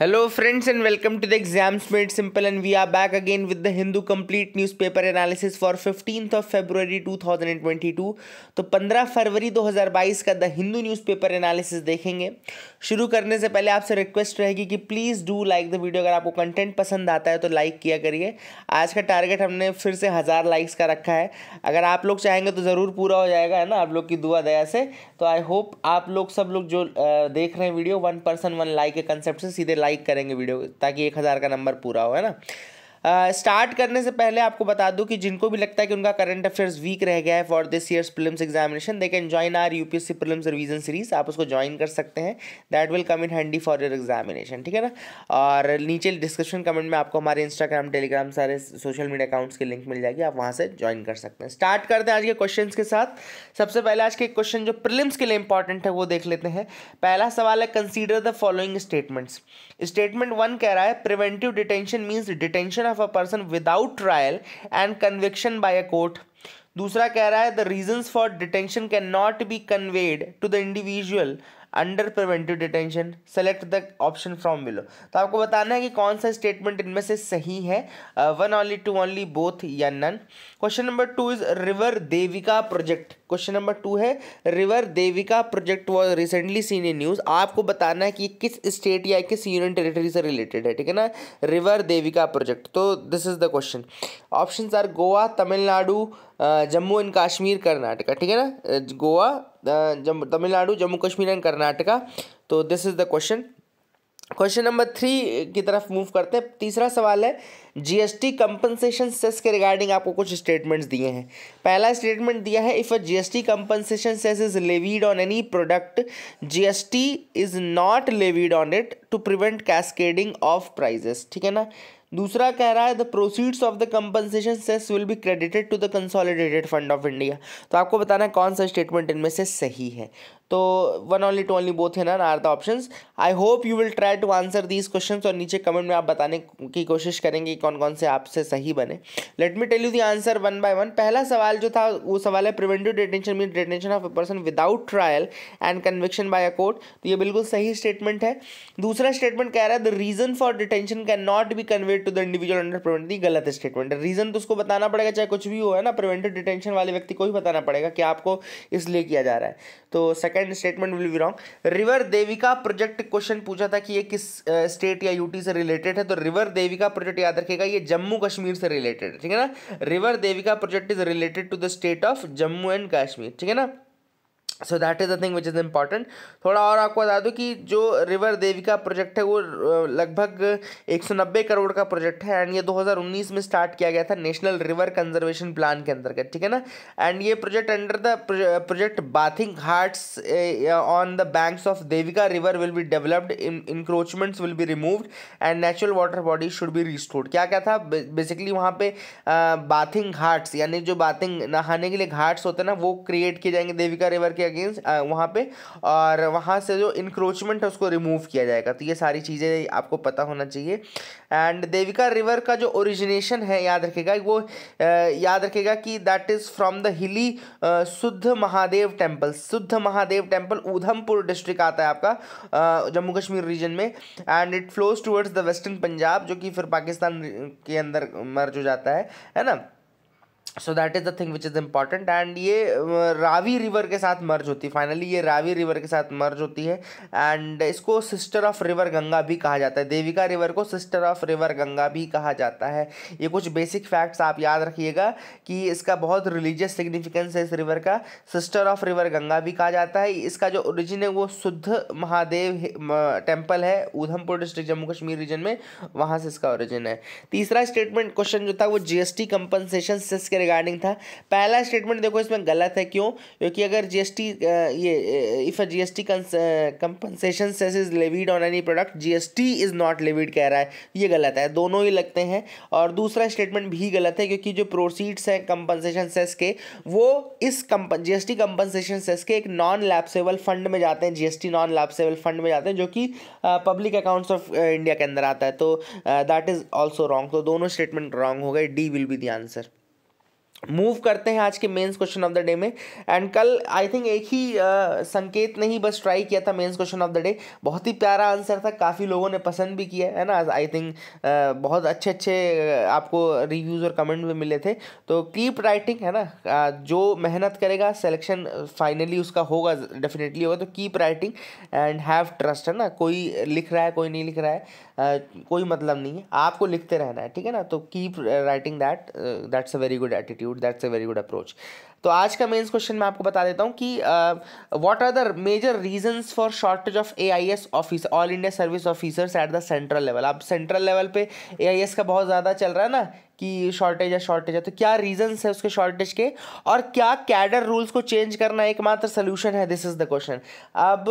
Hello friends and welcome to the exams made simple and we are back again with the Hindu complete newspaper analysis for fifteenth of February 2022 तो 15 फरवरी 2022 का the Hindu newspaper analysis देखेंगे शुरू करने से पहले आपसे request रहेगी कि please do like the video अगर आपको कंटेंट पसंद आता है तो लाइक किया करिए आज का टारगेट हमने फिर से हज़ार लाइक्स का रखा है अगर आप लोग चाहेंगे तो ज़रूर पूरा हो जाएगा है ना आप लोग की दुआ दया से तो आई होप आप लोग सब लोग जो देख रहे हैं video one person one like के कंसेप्ट से सीधे लाइक करेंगे वीडियो ताकि एक हज़ार का नंबर पूरा हो है ना स्टार्ट uh, करने से पहले आपको बता दूं कि जिनको भी लगता है कि उनका करंट अफेयर्स वीक रह गया है for this year's prelims examination they can join our UPSC prelims revision series आप उसको ज्वाइन कर सकते हैं that will come in handy for your examination ठीक है ना और नीचे डिस्क्रिप्शन कमेंट में आपको हमारे इंस्टाग्राम टेलीग्राम सारे सोशल मीडिया अकाउंट्स की लिंक मिल जाएगी आप वहाँ से ज्वाइन कर सकते हैं स्टार्ट करते हैं आज के क्वेश्चन के साथ सबसे पहले आज के क्वेश्चन जो प्रिलिम्स के लिए इंपॉर्टेंट है वो देख लेते हैं पहला सवाल है consider the following statements statement one कह रहा है preventive detention means detention of of a person without trial and conviction by a court दूसरा कह रहा है the reasons for detention can not be conveyed to the individual under preventive detention select the option from below तो आपको बताना है कि कौन सा स्टेटमेंट इनमें से सही है one only two only both या none question number two is river Devika project question number two है river Devika project was recently seen in news आपको बताना है कि किस स्टेट या किस यूनियन टेरिटरी से रिलेटेड है ठीक है ना रिवर देविका प्रोजेक्ट तो this is the question option are Goa Tamil Nadu Jammu and Kashmir Karnataka ठीक है ना गोवा तमिलनाडु जम्मू कश्मीर एंड कर्नाटका तो this is the question question number three की तरफ मूव करते हैं तीसरा सवाल है जीएसटी कंपनसेशन सेस के रिगार्डिंग आपको कुछ स्टेटमेंट्स दिए हैं पहला स्टेटमेंट दिया है if a GST compensation cess is levied on any product GST is not levied on it to prevent cascading of prices ठीक है ना दूसरा कह रहा है the proceeds of the compensation cess will be credited to the consolidated fund of India तो आपको बताना है कौन सा स्टेटमेंट इनमें से सही है तो one only two only both an are the option I hope you will try to answer these question और नीचे कमेंट में आप बताने की कोशिश करेंगे कि कौन कौन से आपसे सही बने let me tell you the answer one by one पहला सवाल जो था वो सवाल है preventive detention mean detention of a person without trial and conviction by a court तो ये बिल्कुल सही स्टेटमेंट है दूसरा स्टेटमेंट कह रहा है the reason for detention can not be conveyed to the individual under prevent the गलत स्टेटमेंट है रीजन तो उसको बताना पड़ेगा चाहे कुछ भी हो है ना प्रिवेंटिव डिटेंशन वाले व्यक्ति को ही बताना पड़ेगा कि आपको इसलिए किया जा रहा है तो second second statement will be wrong river Devika project question पूछा था कि ये किस स्टेट या यूटी से रिलेटेड है तो रिवर देविका प्रोजेक्ट याद रखेगा ये जम्मू कश्मीर से रिलेटेड ठीक है ना river Devika project is related to the state of Jammu and Kashmir ठीक है ना so that is the thing which is important थोड़ा और आपको बता दूँ कि जो रिवर देविका प्रोजेक्ट है वो लगभग 190 करोड़ का प्रोजेक्ट है एंड ये 2019 में स्टार्ट किया गया था नेशनल रिवर कंजर्वेशन प्लान के अंतर्गत ठीक है ना एंड ये project under the project bathing ghats on the banks of Devika river will be developed encroachments will be removed and natural water body should be restored क्या क्या था बेसिकली वहाँ पे बाथिंग घाट्स यानी जो बाथिंग नहाने के लिए घाट्स होते हैं ना वो क्रिएट किए जाएंगे देविका रिवर के अगेंस्ट uh, वहाँ पे और वहाँ से जो इंक्रोचमेंट है उसको रिमूव किया जाएगा तो ये सारी चीज़ें आपको पता होना चाहिए एंड देविका रिवर का जो ओरिजिनेशन है याद रखेगा वो uh, याद रखेगा कि that is from the hilly शुद्ध महादेव टेम्पल शुद्ध महादेव टेम्पल ऊधमपुर डिस्ट्रिक्ट आता है आपका uh, जम्मू कश्मीर रीजन में and it flows towards the western Punjab जो कि फिर पाकिस्तान के अंदर मर्ज हो जाता है है ना so that is the thing which is important and ये रावी रिवर के साथ मर्ज होती है फाइनली ये रावी रिवर के साथ मर्ज होती है एंड इसको सिस्टर ऑफ रिवर गंगा भी कहा जाता है देविका रिवर को सिस्टर ऑफ रिवर गंगा भी कहा जाता है ये कुछ बेसिक फैक्ट्स आप याद रखिएगा कि इसका बहुत रिलीजियस सिग्निफिकेंस है इस रिवर का सिस्टर ऑफ रिवर गंगा भी कहा जाता है इसका जो ओरिजिन है वो शुद्ध महादेव टेम्पल है उधमपुर डिस्ट्रिक्ट जम्मू कश्मीर रीजन में वहाँ से इसका ओरिजिन है तीसरा स्टेटमेंट क्वेश्चन जो था वो जी एस कंपनसेशन सेस के रिगार्डिंग था पहला स्टेटमेंट देखो इसमें गलत है क्यों क्योंकि अगर जीएसटी ये if a GST compensation cess is levied on any product GST is not levied कह रहा है ये गलत है दोनों ही लगते हैं और दूसरा स्टेटमेंट भी गलत है क्योंकि जो प्रोसीड्स हैं कंपनसेशन सेस के वो इस जीएसटी कंपनसेशन सेस के एक नॉन लैप्सेबल फंड में जाते हैं जीएसटी नॉन लैप्सेबल फंड में जाते हैं जो कि पब्लिक अकाउंट्स ऑफ इंडिया के अंदर आता है तो दैट इज़ ऑल्सो रॉन्ग तो दोनों स्टेटमेंट रॉन्ग हो गए D will be the answer move करते हैं आज के mains question of the day में एंड कल आई थिंक एक ही आ, संकेत ने ही बस ट्राई किया था mains question of the day बहुत ही प्यारा आंसर था काफ़ी लोगों ने पसंद भी किया है ना आई थिंक बहुत अच्छे अच्छे आपको रिव्यूज़ और कमेंट भी मिले थे तो कीप राइटिंग है ना आ, जो मेहनत करेगा सिलेक्शन फाइनली उसका होगा डेफिनेटली होगा तो keep writing and have trust है ना कोई लिख रहा है कोई नहीं लिख रहा है आ, कोई मतलब नहीं है आपको लिखते रहना है ठीक है ना तो keep writing that that's a very good attitude attitude that's a very good approach तो आज का मेन्स क्वेश्चन मैं आपको बता देता हूँ कि what are the major reasons for shortage of AIS I officer all India service officers at the central level अब सेंट्रल लेवल पे एआईएस का बहुत ज़्यादा चल रहा है ना कि शॉर्टेज है शॉर्टेज है तो क्या रीजंस है उसके शॉर्टेज के और क्या कैडर रूल्स को चेंज करना एकमात्र सोल्यूशन है दिस इज़ द क्वेश्चन अब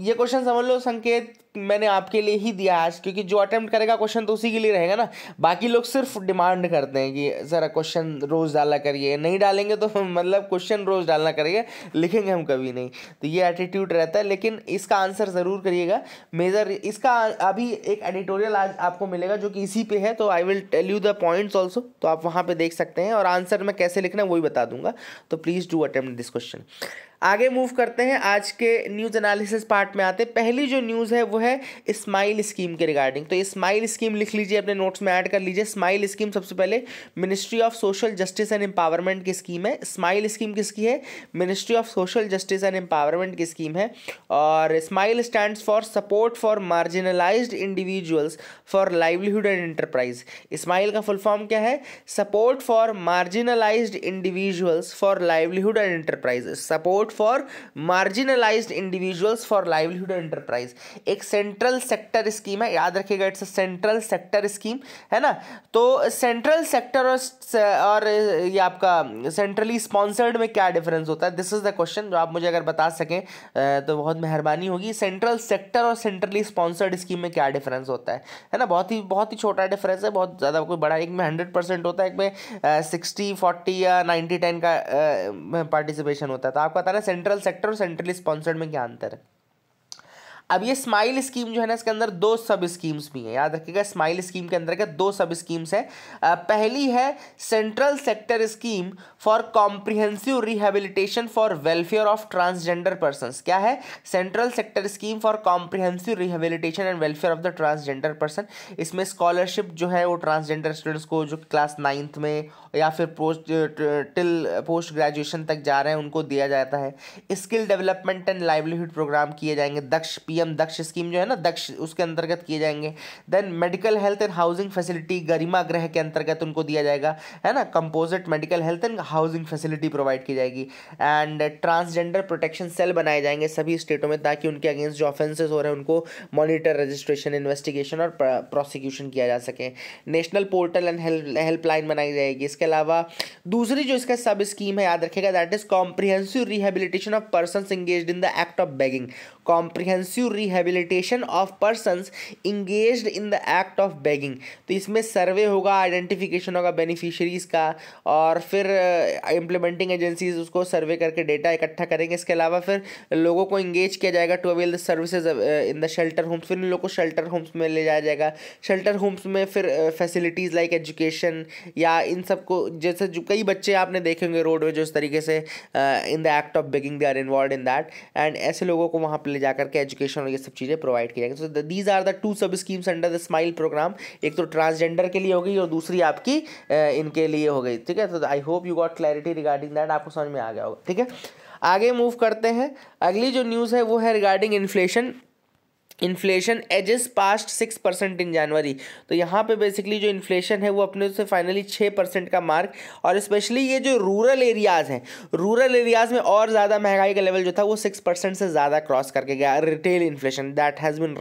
ये क्वेश्चन समझ लो संकेत मैंने आपके लिए ही दिया आज क्योंकि जो अटेम्प्ट करेगा क्वेश्चन तो उसी के लिए रहेगा ना बाकी लोग सिर्फ डिमांड करते हैं कि ज़रा क्वेश्चन रोज़ डाला करिए नहीं डालेंगे तो मतलब क्वेश्चन रोज़ डालना करिए लिखेंगे हम कभी नहीं तो ये एटीट्यूड रहता है लेकिन इसका आंसर ज़रूर करिएगा मेजर इसका अभी एक एडिटोरियल आज आपको मिलेगा जो कि इसी पे है तो I will tell you the points also तो आप वहाँ पर देख सकते हैं और आंसर मैं कैसे लिखना है वही बता दूंगा तो please do attempt this question आगे मूव करते हैं आज के न्यूज़ एनालिसिस पार्ट में आते पहली जो न्यूज़ है वो है स्माइल स्कीम के रिगार्डिंग तो स्माइल स्कीम लिख लीजिए अपने नोट्स में ऐड कर लीजिए स्माइल स्कीम सबसे पहले ministry of social justice and empowerment की स्कीम है स्माइल स्कीम किसकी है ministry of social justice and empowerment की स्कीम है और smile stand for support for marginalise individuals for livelihood and enterprise smile का फुल फॉर्म क्या है support for marginalise individuals for livelihood and enterprise support for marginalised individuals for livelihood enterprise एक central sector scheme है याद रखिएगा it's a central sector scheme है ना तो सेंट्रल सेक्टर और और ये आपका सेंट्रली स्पॉन्सर्ड में क्या डिफरेंस होता है दिस इज द क्वेश्चन जो आप मुझे अगर बता सकें तो बहुत मेहरबानी होगी सेंट्रल सेक्टर और सेंट्रली स्पॉन्सर्ड स्कीम में क्या डिफरेंस होता है है ना बहुत ही बहुत ही छोटा डिफरेंस है बहुत ज़्यादा कोई बड़ा एक में हंड्रेड परसेंट होता है एक में सिक्सटी फोर्टी या नाइन्टी टेन का पार्टिसिपेशन होता है तो आपको बताना सेंट्रल सेक्टर और सेंट्रली स्पॉन्सर्ड में क्या अंतर है अब ये स्माइल स्कीम जो है ना इसके अंदर दो सब स्कीम्स भी हैं याद रखिएगा स्माइल स्कीम के अंतर्गत दो सब स्कीम्स हैं पहली है central sector scheme for comprehensive rehabilitation for welfare of transgender person क्या है central sector scheme for comprehensive rehabilitation and welfare of the transgender person इसमें स्कॉलरशिप जो है वो ट्रांसजेंडर स्टूडेंट्स को जो क्लास नाइन्थ में या फिर पोस्ट टिल पोस्ट ग्रेजुएशन तक जा रहे हैं उनको दिया जाता है skill development and livelihood programme किए जाएंगे Daksh P PM Daksh scheme जो है ना दक्ष उसके अंतर्गत किए जाएंगे then medical health and housing facility Garima Greh के अंतर्गत उनको दिया जाएगा है ना composite medical health and housing facility provide की जाएगी एंड ट्रांसजेंडर प्रोटेक्शन सेल बनाए जाएंगे सभी स्टेटों में ताकि उनके अगेंस्ट जो ऑफेंसेस हो रहे हैं उनको मॉनिटर रजिस्ट्रेशन इन्वेस्टिगेशन और प्रोसिक्यूशन किया जा सके नेशनल पोर्टल एंड हेल्पलाइन बनाई जाएगी इसके अलावा दूसरी जो इसका सब स्कीम है याद रखेगा that is comprehensive rehabilitation of person engage in the act of begging comprehensive rehabilitation of person engage in the act of begging तो इसमें सर्वे होगा आइडेंटिफिकेशन होगा बेनिफिशरीज़ का और फिर इम्प्लीमेंटिंग uh, एजेंसीज उसको सर्वे करके डेटा इकट्ठा करेंगे इसके अलावा फिर लोगों को इंगेज किया जाएगा to avail the services in the shelter homes फिर इन लोगों को शेल्टर होम्स में ले जाया जाएगा शेल्टर होम्स में फिर फैसिलिटीज़ लाइक एजुकेशन या इन सबको जैसे जो कई बच्चे आपने होंगे रोड में जो इस तरीके से in the act of begging they are involve in that and ऐसे लोगों को वहाँ पर ले जाकर के एजुकेशन और ये सब चीज़ें प्रोवाइड की जाएंगी तो these are the two sub schemes under the smile programme एक तो ट्रांसजेंडर के लिए हो गई और दूसरी आपकी इनके लिए हो गई ठीक है तो I hope you got clarity regarding that आपको समझ में आ गया होगा ठीक है आगे मूव करते हैं अगली जो न्यूज़ है वो है regarding inflation inflation edges past six percent in January तो यहाँ पे बेसिकली जो इन्फ्लेशन है वो अपने से फाइनली छः परसेंट का मार्क और स्पेशली ये जो रूरल एरियाज़ हैं रूरल एरियाज़ में और ज़्यादा महंगाई का लेवल जो था वो सिक्स परसेंट से ज़्यादा क्रॉस करके गया retail inflation that has been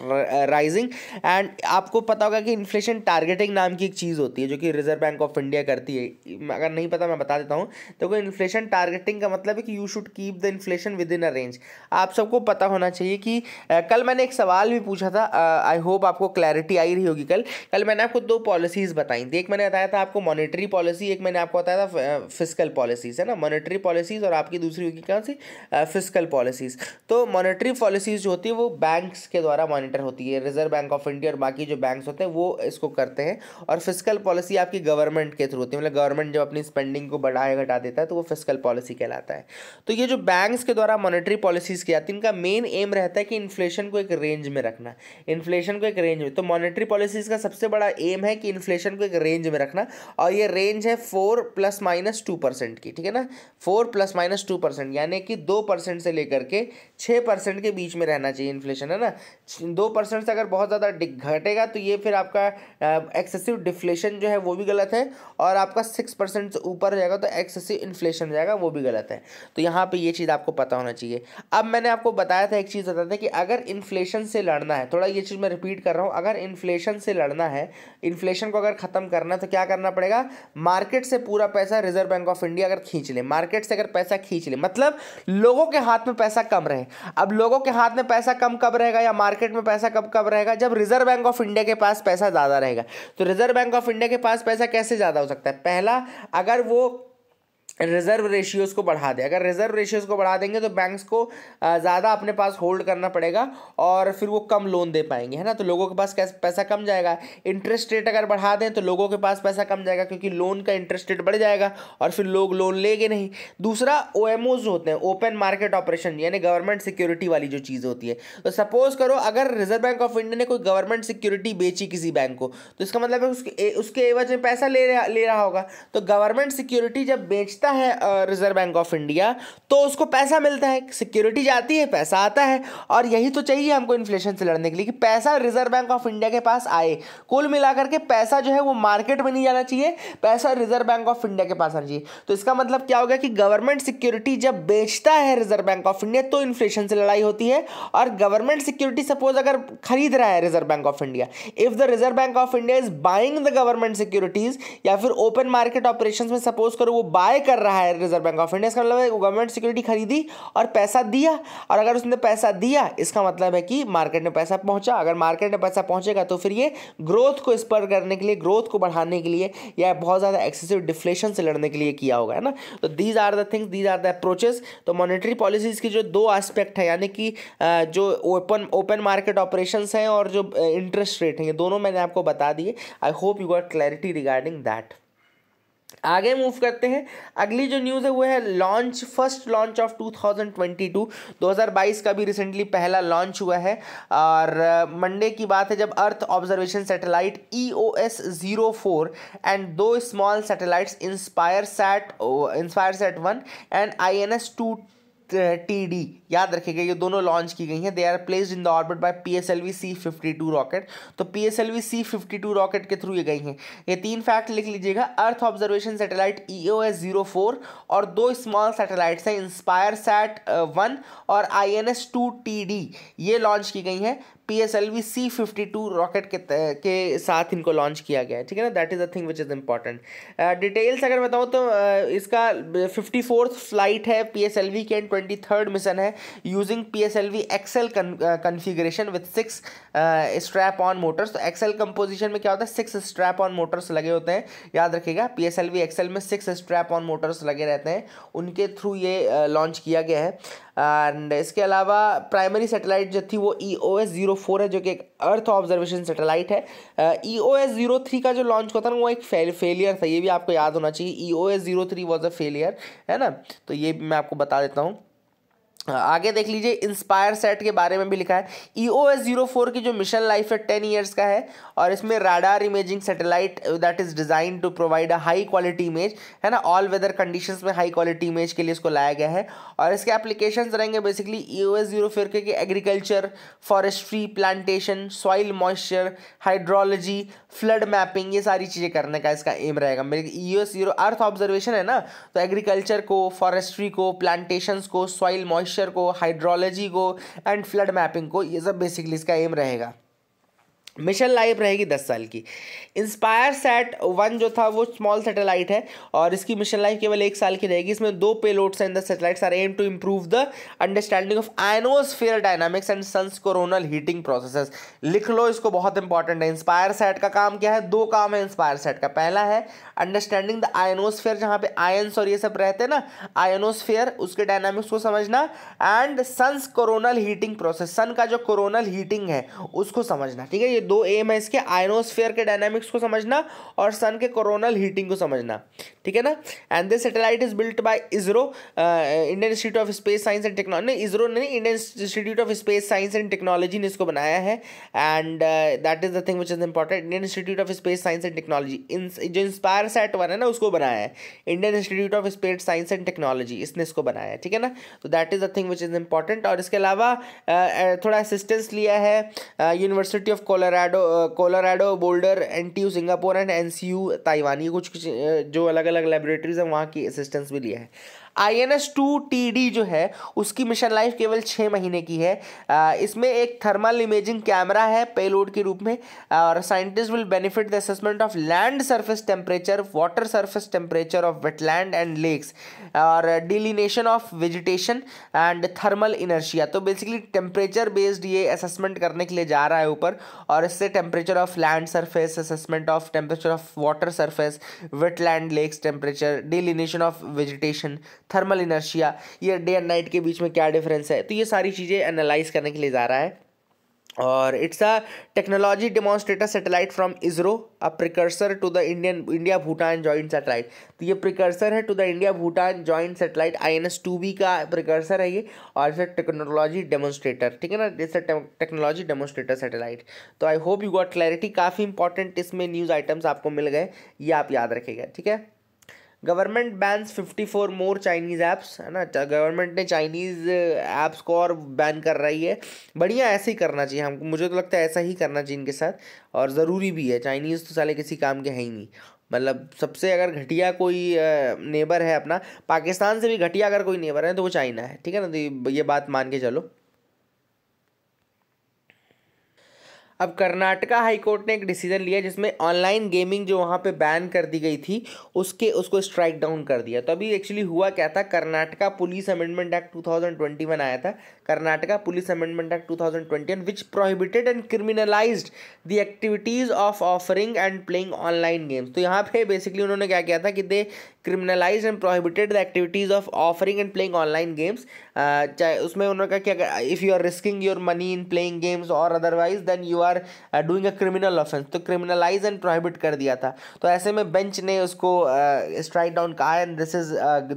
rising and आपको पता होगा कि इन्फ्लेशन टारगेटिंग नाम की एक चीज़ होती है जो कि रिजर्व बैंक ऑफ इंडिया करती है अगर नहीं पता मैं बता देता हूँ तो इन्फ्लेशन टारगेटिंग का मतलब है कि you should keep the inflation within a range आप सबको पता होना चाहिए कि uh, कल मैंने एक सवाल सवाल भी पूछा था आई होप आपको क्लैरिटी आई रही होगी कल कल मैंने आपको दो पॉलिसीज़ बताई थी एक मैंने बताया था आपको मॉनेटरी पॉलिसी एक मैंने आपको बताया था फिजिकल पॉलिसीज़ है ना मॉनेटरी पॉलिसीज़ और आपकी दूसरी होगी कौन सी फिजिकल पॉलिसीज़ तो मॉनेटरी पॉलिसीज़ जो होती है वो बैंक्स के द्वारा मॉनिटर होती है रिजर्व बैंक ऑफ इंडिया और बाकी जो बैंक्स होते हैं वो इसको करते हैं और फिजिकल पॉलिसी आपकी गवर्नमेंट के थ्रू होती है मतलब गवर्नमेंट जब अपनी स्पेंडिंग को बढ़ाया घटा देता है तो वो फिजिकल पॉलिसी कहलाता है तो ये जो बैंक्स के द्वारा मॉनेटरी पॉलिसीज़ की जाती है इनका मेन एम रहता है कि इन्फ्लेशन को एक रेंज में रखना इन्फ्लेशन को एक रेंज में तो मॉनेटरी पॉलिसीज़ का सबसे बड़ा एम है कि इन्फ्लेशन को एक रेंज में रखना और ये रेंज है four plus minus two percent की ठीक है ना four plus minus two percent यानी कि दो परसेंट से लेकर के छः परसेंट के बीच में रहना चाहिए इन्फ्लेशन है ना दो परसेंट से अगर बहुत ज़्यादा घटेगा तो ये फिर आपका एक्सेसिव डिफ्लेशन जो है वो भी गलत है और आपका सिक्स परसेंट से ऊपर जाएगा तो एक्सेसिव इन्फ्लेशन हो जाएगा वो भी गलत है तो यहाँ पर ये चीज़ आपको पता होना चाहिए अब मैंने आपको बताया था एक चीज़ बताया था कि अगर इन्फ्लेशन से लड़ना है थोड़ा ये चीज़ मैं रिपीट कर रहा हूँ अगर इन्फ्लेशन से लड़ना है इन्फ्लेशन को अगर ख़त्म करना है तो क्या करना पड़ेगा मार्केट से पूरा पैसा रिजर्व बैंक ऑफ इंडिया अगर खींच ले मार्केट से अगर पैसा खींच ले मतलब लोगों के हाथ में पैसा कम रहे अब लोगों के हाथ में पैसा कम कब रहेगा या मार्केट में पैसा कब कब रहेगा जब रिजर्व बैंक ऑफ इंडिया के पास पैसा ज़्यादा रहेगा तो रिजर्व बैंक ऑफ इंडिया के पास पैसा कैसे ज़्यादा हो सकता है पहला अगर वो रिजर्व रेशियोज़ को बढ़ा दें अगर रिजर्व रेशियोज़ को बढ़ा देंगे तो बैंक्स को ज़्यादा अपने पास होल्ड करना पड़ेगा और फिर वो कम लोन दे पाएंगे है ना तो लोगों के पास पैसा कम जाएगा इंटरेस्ट रेट अगर बढ़ा दें तो लोगों के पास पैसा कम जाएगा क्योंकि लोन का इंटरेस्ट रेट बढ़ जाएगा और फिर लोग लोन लेंगे नहीं दूसरा ओ होते हैं ओपन मार्केट ऑपरेशन यानी गवर्नमेंट सिक्योरिटी वाली जो चीज़ होती है तो सपोज करो अगर रिजर्व बैंक ऑफ इंडिया ने कोई गवर्नमेंट सिक्योरिटी बेची किसी बैंक को तो इसका मतलब है उसके उसके एवज में पैसा ले रहा ले रहा होगा तो गवर्नमेंट सिक्योरिटी जब बेच बेचता है रिजर्व बैंक ऑफ इंडिया तो उसको पैसा मिलता है सिक्योरिटी जाती है पैसा आता है और यही तो चाहिए हमको इन्फ्लेशन से लड़ने के लिए कि पैसा रिजर्व बैंक ऑफ इंडिया के पास आए कुल मिलाकर के पैसा जो है वो मार्केट में नहीं जाना चाहिए पैसा रिजर्व बैंक ऑफ इंडिया के पास आना चाहिए तो इसका मतलब क्या हो गया कि गवर्नमेंट सिक्योरिटी जब बेचता है रिजर्व बैंक ऑफ इंडिया तो इन्फ्लेशन से लड़ाई होती है और गवर्नमेंट सिक्योरिटी सपोज अगर खरीद रहा है Reserve Bank of India if the Reserve Bank of India is buying the government securities या फिर ओपन मार्केट ऑपरेशन में सपोज करो वो बाय कर कर रहा है रिजर्व बैंक ऑफ इंडिया इसका मतलब है गवर्नमेंट सिक्योरिटी खरीदी और पैसा दिया और अगर उसने पैसा दिया इसका मतलब है कि मार्केट में पैसा पहुंचा अगर मार्केट में पैसा पहुंचेगा तो फिर ये ग्रोथ को स्पर करने के लिए ग्रोथ को बढ़ाने के लिए या बहुत ज़्यादा एक्सेसिव डिफ्लेशन से लड़ने के लिए किया होगा है ना तो these are the things these are the approaches तो मॉनिटरी पॉलिसीज़ की जो दो एस्पेक्ट है यानी कि जो ओपन ओपन मार्केट ऑपरेशन हैं और जो इंटरेस्ट रेट हैं ये दोनों मैंने आपको बता दिए I hope you got clarity regarding that आगे मूव करते हैं अगली जो न्यूज़ है वो है लॉन्च फर्स्ट लॉन्च ऑफ 2022 2022 का भी रिसेंटली पहला लॉन्च हुआ है और मंडे uh, की बात है जब earth observation satellite E O S zero four and दो small satellites inspire sat inspire sat one and I N S two T D uh, याद रखेगा ये दोनों लॉन्च की गई हैं they are place in the orbit by P S L V C fifty two rocket तो P S L V C fifty two rocket के through ये गई हैं ये तीन फैक्ट लिख लीजिएगा earth observation satellite E O S zero four और दो स्मॉल सैटेलाइट्स हैं इंस्पायर सैट वन और I N S two T D ये लॉन्च की गई हैं P S L V C fifty two rocket के के साथ इनको लॉन्च किया गया है ठीक है ना that is a thing which is important details अगर बताऊँ तो uh, इसका फिफ्टी फोर्थ फ्लाइट है पी एस एल वी के एंड ट्वेंटी थर्ड मिशन है using P S L V XL configuration with six strap on motors तो XL composition में क्या होता है सिक्स स्ट्रैप ऑन मोटर्स लगे होते हैं याद रखेगा P S L V XL में सिक्स स्ट्रैप ऑन मोटर्स लगे रहते हैं उनके थ्रू ये लॉन्च uh, किया गया है एंड इसके अलावा प्राइमरी सेटेलाइट जो थी वो E O S zero four है जो कि एक अर्थ ऑब्जर्वेशन सेटेलाइट है E O S zero three का जो लॉन्च होता था ना वो एक फेल फेलियर था ये भी आपको याद होना चाहिए E O S zero three was a failure है ना तो ये भी मैं आपको बता देता हूँ आगे देख लीजिए इंस्पायर सेट के बारे में भी लिखा है E O S zero four की जो मिशन लाइफ है टेन ईयर्स का है और इसमें radar imaging satellite that is designed to provide a high quality image है ना ऑल वेदर कंडीशंस में हाई क्वालिटी इमेज के लिए इसको लाया गया है और इसके एप्लीकेशन रहेंगे basically E O S zero four के agriculture forestry plantation soil moisture hydrology flood mapping ये सारी चीज़ें करने का इसका एम रहेगा मेरे E S zero earth observation है ना तो एग्रीकल्चर को फॉरेस्ट्री को प्लांटेशंस को सॉइल मॉइस्चर को हाइड्रोलॉजी को एंड फ्लड मैपिंग को ये सब बेसिकली इसका एम रहेगा मिशन लाइफ रहेगी दस साल की इंस्पायर सेट वन जो था वो स्मॉल सैटेलाइट है और इसकी मिशन लाइफ केवल एक साल की रहेगी इसमें दो payloads and the satellites are aim to improve the understanding of ionosphere dynamics and sun's coronal heating processes लिख लो इसको बहुत इंपॉर्टेंट है इंस्पायर सेट का काम क्या है दो काम है इंस्पायर सेट का पहला है अंडरस्टैंडिंग द आयनोस्फेयर जहाँ पे आयन्स और ये सब रहते हैं ना आयनोस्फेयर उसके डायनामिक्स को समझना and sun's coronal heating process sun का जो कोरोनल हीटिंग है उसको समझना ठीक है ये दो एम है इसके आयनोस्फेयर के डायनामिक्स को समझना और सन के कोरोनल हीटिंग को समझना ठीक है ना and this satellite is built by ISRO Indian Institute of Space Science and Technology नहीं इसरो नहीं Indian Institute of Space Science and Technology ने इसको बनाया है and that is the thing which is important Indian Institute of Space Science and Technology जो inspire sat one है ना उसको बनाया है Indian Institute of Space Science and Technology इसने इसको बनाया है ठीक है ना तो that is a thing which is important और इसके अलावा थोड़ा असिस्टेंस लिया है University of Colorado Colorado Boulder N T U Singapore and N C U Taiwan ये कुछ कुछ जो अलग अलग लेबोरेटरीज हैं वहाँ की असिस्टेंस भी लिया है I N S two T D जो है उसकी मिशन लाइफ केवल छः महीने की है इसमें एक थर्मल इमेजिंग कैमरा है पेलोड के रूप में और scientist will benefit the assessment of land surface temperature water surface temperature of wetland and lakes और delineation of vegetation and thermal inertia तो बेसिकली टेम्परेचर बेस्ड ये असेसमेंट करने के लिए जा रहा है ऊपर और इससे temperature of land surface assessment of temperature of water surface wetland lakes temperature delineation of vegetation thermal inertia ये डे एंड नाइट के बीच में क्या डिफरेंस है तो ये सारी चीज़ें एनालाइज करने के लिए जा रहा है और it's a technology demonstrator satellite from ISRO a precursor to the Indian India Bhutan joint satellite तो ये प्रिकर्सर है to the India Bhutan joint satellite I N S two B का प्रिकर्सर है ये और इट्स अ टेक्नोलॉजी डेमोन्स्ट्रेटर ठीक है ना it's a technology demonstrator satellite तो I hope you got clarity काफ़ी इंपॉर्टेंट इसमें न्यूज़ आइटम्स आपको मिल गए ये आप याद रखेगा ठीक है government fifty 54 more Chinese apps है ना गवर्नमेंट ने चाइनीज़ ऐप्स uh, को और बैन कर रही है बढ़िया ऐसे ही करना चाहिए हमको मुझे तो लगता है ऐसा ही करना चाहिए इनके साथ और ज़रूरी भी है चाइनीज़ तो साले किसी काम के हैं ही नहीं मतलब सबसे अगर घटिया कोई नेबर uh, है अपना पाकिस्तान से भी घटिया अगर कोई नेबर है तो वो चाइना है ठीक है ना तो ये बात मान के चलो अब कर्नाटका हाईकोर्ट ने एक डिसीजन लिया जिसमें ऑनलाइन गेमिंग जो वहाँ पे बैन कर दी गई थी उसके उसको स्ट्राइक डाउन कर दिया तो अभी एक्चुअली हुआ क्या था कर्नाटका पुलिस अमेंडमेंट एक्ट 2021 आया था Karnataka police amendment act 2021 which prohibited and criminalised the activities of offering and playing online games तो यहाँ पे बेसिकली उन्होंने क्या किया था कि they criminalise and prohibited the activities of offering and playing online games चाहे उसमें उन्होंने कहा कि अगर if you are risking your money in playing games और otherwise then you are doing a criminal offence तो क्रिमिनलाइज एंड प्रोहिबिट कर दिया था तो ऐसे में बेंच ने उसको स्ट्राइक uh, डाउन कहा and this is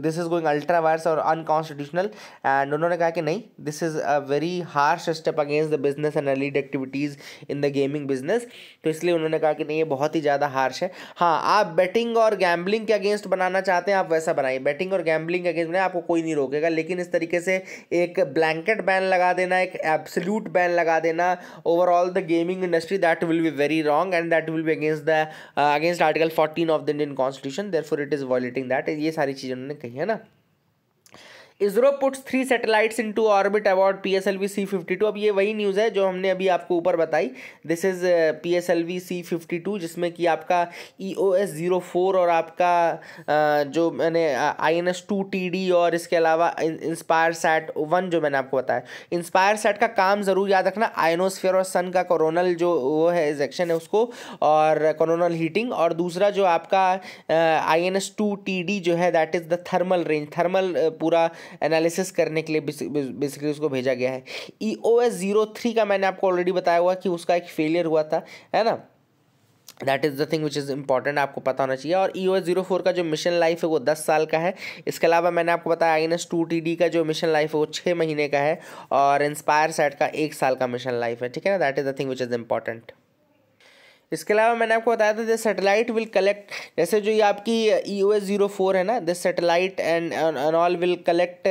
this is going ultra vires और अनकॉन्स्टिट्यूशनल एंड उन्होंने कहा कि नहीं this is a very harsh step against the business and allied activities in the gaming business तो इसलिए उन्होंने कहा कि नहीं ये बहुत ही ज़्यादा हार्श है हाँ आप बेटिंग और गैम्बलिंग के अगेंस्ट बनाना बनाना चाहते हैं आप वैसा बनाइए बैटिंग और गैम्बलिंग अगेंस्ट में आपको कोई नहीं रोकेगा लेकिन इस तरीके से एक ब्लैंकेट बैन लगा देना एक एब्सल्यूट बैन लगा देना overall the gaming industry that will be very wrong and that will be against the against article fourteen of the Indian constitution there it is violating that ये सारी चीज़ें उन्होंने कही है ना ISRO puts three satellites into orbit aboard P S L V C fifty two अब ये वही न्यूज़ है जो हमने अभी आपको ऊपर बताई this is P S L V C fifty two जिसमें कि आपका E O S zero four और आपका uh, जो मैंने I N S two T D और इसके अलावा इंस्पायर सैट वन जो मैंने आपको बताया इंस्पायर सैट का काम ज़रूर याद रखना आयनोस्फेयर और सन का कोरोनल जो वो है सेक्शन है उसको और कोरोनल हीटिंग और दूसरा जो आपका I N S two T D जो है that is the thermal range thermal पूरा एनालिसिस करने के लिए बेसिकली उसको भेजा गया है E O S zero three का मैंने आपको ऑलरेडी बताया हुआ कि उसका एक फेलियर हुआ था है ना that is the thing which is important आपको पता होना चाहिए और E O S zero four का जो मिशन लाइफ है वो दस साल का है इसके अलावा मैंने आपको बताया I N S two T D का जो मिशन लाइफ है वो छः महीने का है और इंस्पायर सेट का एक साल का मिशन लाइफ है ठीक है ना that is the thing which is important इसके अलावा मैंने आपको बताया था दिस सेटेलाइट विल कलेक्ट जैसे जो ये आपकी E O S zero four है ना this satellite and all will collect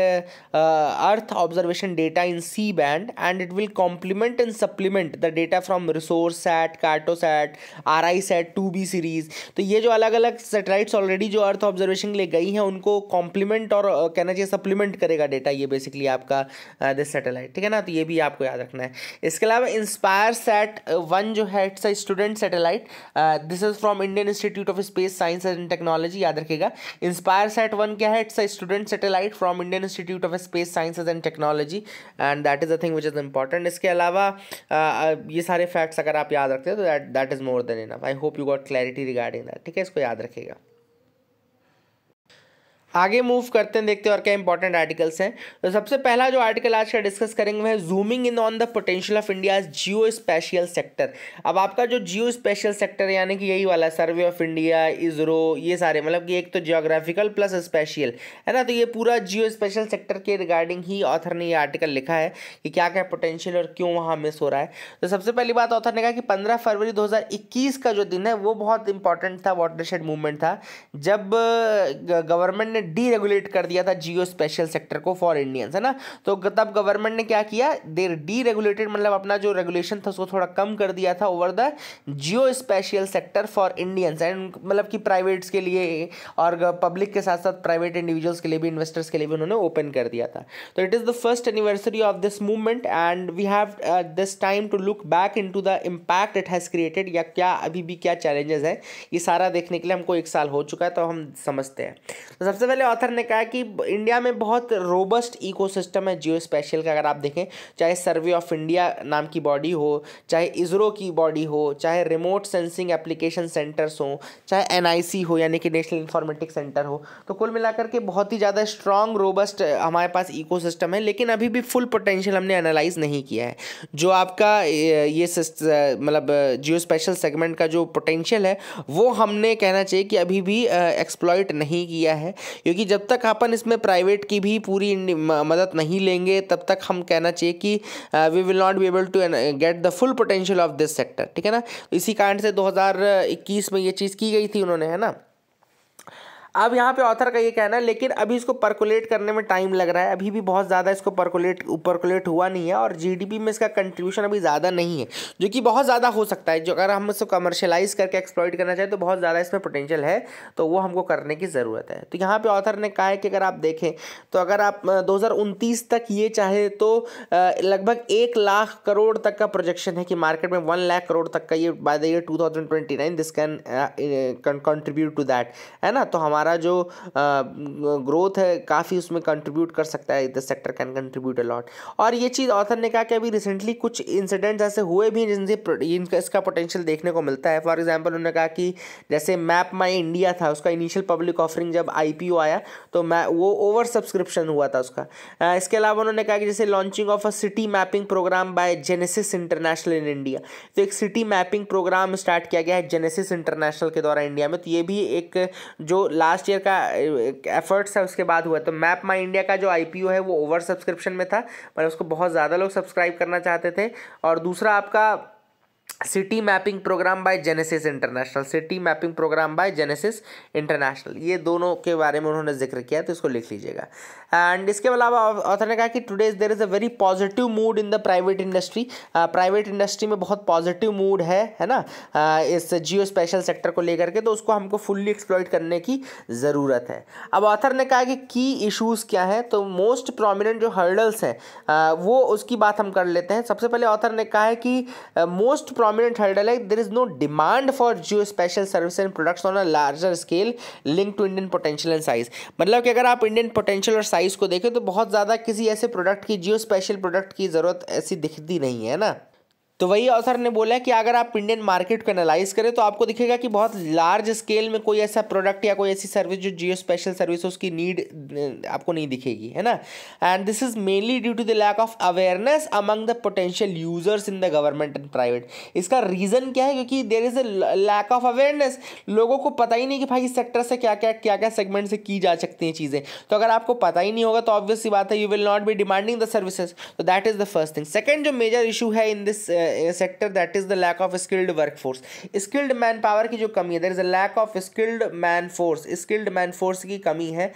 earth observation data in C band and it will complement and supplement the data from resource sat carto sat R I sat two B series तो ये जो अलग अलग satellites already जो earth observation के लिए गई हैं उनको कॉम्प्लीमेंट और uh, कहना चाहिए सप्लीमेंट करेगा डेटा ये बेसिकली आपका दिस uh, सेटेलाइट ठीक है ना तो ये भी आपको याद रखना है इसके अलावा इंस्पायर सेट वन जो है it's student satellite this is from Indian Institute of Space Science and Technology याद रखेगा इंस्पायर सेट वन क्या है it's a student satellite from Indian Institute of Space Science and Technology and that is a thing which is important इसके अलावा uh, uh ये सारे facts अगर आप याद रखते हो तो that that is more than enough I hope you got clarity regarding that ठीक है इसको याद रखेगा आगे मूव करते हैं देखते हैं और क्या इंपॉर्टेंट आर्टिकल्स हैं तो सबसे पहला जो आर्टिकल आज का डिस्कस करेंगे वह zooming in on the potential of India geospatial sector अब आपका जो जियो स्पेशल सेक्टर यानी कि यही वाला सर्वे ऑफ इंडिया इसरो ये सारे मतलब कि एक तो जियोग्राफिकल प्लस स्पेशियल है ना तो ये पूरा जियो स्पेशल सेक्टर के रिगार्डिंग ही ऑथर ने ये आर्टिकल लिखा है कि क्या क्या पोटेंशियल और क्यों वहाँ मिस हो रहा है तो सबसे पहली बात ऑथर ने कहा कि पंद्रह फरवरी दो का जो दिन है वो बहुत इंपॉर्टेंट था वाटरशेड मूवमेंट था जब गवर्नमेंट ने डीरेगुलेट कर दिया था जियो स्पेशल सेक्टर को फॉर इंडियंस है ना तो तब गवर्नमेंट ने क्या किया दे डीरेगुलेटेड मतलब अपना जो रेगुलेशन था उसको थोड़ा कम कर दिया था over the geospatial sector for Indians and मतलब कि प्राइवेट्स के लिए और पब्लिक के साथ साथ प्राइवेट इंडिविजुअल्स के लिए भी इन्वेस्टर्स के लिए भी उन्होंने ओपन कर दिया था तो it is the first anniversary of this movement and we have this time to look back into the impact it has created या क्या अभी भी क्या चैलेंजेस हैं ये सारा देखने के लिए हमको एक साल हो चुका है तो हम समझते हैं तो सबसे पहले वाले ऑथर ने कहा कि इंडिया में बहुत रोबस्ट इकोसिस्टम है जियो स्पेशल का अगर आप देखें चाहे सर्वे ऑफ इंडिया नाम की बॉडी हो चाहे इसरो की बॉडी हो चाहे रिमोट सेंसिंग एप्लीकेशन सेंटर्स हो चाहे एन हो यानी कि नेशनल इन्फॉर्मेटिक सेंटर हो तो कुल मिलाकर के बहुत ही ज़्यादा स्ट्रॉन्ग रोबस्ट हमारे पास इको है लेकिन अभी भी फुल पोटेंशियल हमने एनालाइज नहीं किया है जो आपका ये मतलब जियो स्पेशल सेगमेंट का जो पोटेंशियल है वो हमने कहना चाहिए कि अभी भी एक्सप्लॉयट नहीं किया है क्योंकि जब तक अपन इसमें प्राइवेट की भी पूरी मदद नहीं लेंगे तब तक हम कहना चाहिए कि we will not be able to get the full potential of this sector ठीक है ना इसी कारण से 2021 में ये चीज़ की गई थी उन्होंने है ना अब यहाँ पे ऑथर का ये कहना है लेकिन अभी इसको परकुलेट करने में टाइम लग रहा है अभी भी बहुत ज़्यादा इसको परकुलेट परकुलेट हुआ नहीं है और जीडीपी में इसका कंट्रीब्यूशन अभी ज़्यादा नहीं है जो कि बहुत ज़्यादा हो सकता है जो अगर हम इसको कमर्शलाइज करके एक्सप्लॉइट करना चाहें तो बहुत ज़्यादा इसमें पोटेंशियल है तो वो हमको करने की ज़रूरत है तो यहाँ पर ऑथर ने कहा है कि अगर आप देखें तो अगर आप दो तक ये चाहे तो लगभग एक लाख करोड़ तक का प्रोजेक्शन है कि मार्केट में वन लाख करोड़ तक का ये by the year to this can contribute to that है ना तो हमारा हमारा जो ग्रोथ है काफ़ी उसमें कंट्रीब्यूट कर सकता है this sector can contribute a lot और ये चीज़ ऑथर ने कहा कि अभी रिसेंटली कुछ इंसिडेंट्स ऐसे हुए भी जिनसे इनका इसका पोटेंशियल देखने को मिलता है फॉर एग्जाम्पल उन्होंने कहा कि जैसे मैप माई इंडिया था उसका इनिशियल पब्लिक ऑफरिंग जब आई आया तो मैं वो ओवर सब्सक्रिप्शन हुआ था उसका इसके अलावा उन्होंने कहा कि जैसे launching of a city mapping programme by Genesis International in India तो एक सिटी मैपिंग प्रोग्राम स्टार्ट किया गया है जेनेसिस इंटरनेशनल के द्वारा इंडिया में तो ये भी एक जो लास्ट लास्ट ईयर का एफर्ट्स है उसके बाद हुआ तो मैप माई इंडिया का जो आई है वो ओवर सब्सक्रिप्शन में था मैंने उसको बहुत ज़्यादा लोग सब्सक्राइब करना चाहते थे और दूसरा आपका city mapping programme by Genesis International city mapping programme by Genesis International ये दोनों के बारे में उन्होंने जिक्र किया तो इसको लिख लीजिएगा एंड इसके अलावा ऑथर ने कहा कि today there is a very positive mood in the private industry private industry में बहुत पॉजिटिव मूड है है ना uh, इस जियो स्पेशल सेक्टर को लेकर के तो उसको हमको फुल्ली एक्सप्लॉयट करने की ज़रूरत है अब ऑथर ने कहा कि की इशूज़ क्या हैं तो मोस्ट प्रोमिनेंट जो हर्डल्स हैं uh, वो उसकी बात हम कर लेते हैं सबसे पहले ऑथर ने कहा है कि मोस्ट प्रोमिनेंट हर्डल है there is no demand for geospatial service and products on a larger scale link to Indian potential and size मतलब कि अगर आप इंडियन पोटेंशियल और साइज प्राइस को देखें तो बहुत ज़्यादा किसी ऐसे प्रोडक्ट की जियो स्पेशल प्रोडक्ट की ज़रूरत ऐसी दिखती नहीं है ना तो वही अवसर ने बोला कि अगर आप इंडियन मार्केट को एनालाइज करें तो आपको दिखेगा कि बहुत लार्ज स्केल में कोई ऐसा प्रोडक्ट या कोई ऐसी सर्विस जो जियो स्पेशल सर्विस है उसकी नीड आपको नहीं दिखेगी है ना and this is mainly due to the lack of awareness among the potential users in the government and private इसका रीज़न क्या है क्योंकि there is a lack of awareness लोगों को पता ही नहीं कि भाई इस सेक्टर से क्या क्या क्या क्या सेगमेंट से की जा सकती हैं चीज़ें तो अगर आपको पता ही नहीं होगा तो ऑब्वियसली बात है you will not be demanding the services तो that is the first thing second जो मेजर इशू है in this sector that is the lack of skilled workforce skilled manpower की जो कमी है there is a lack of skilled man force skilled man force की कमी है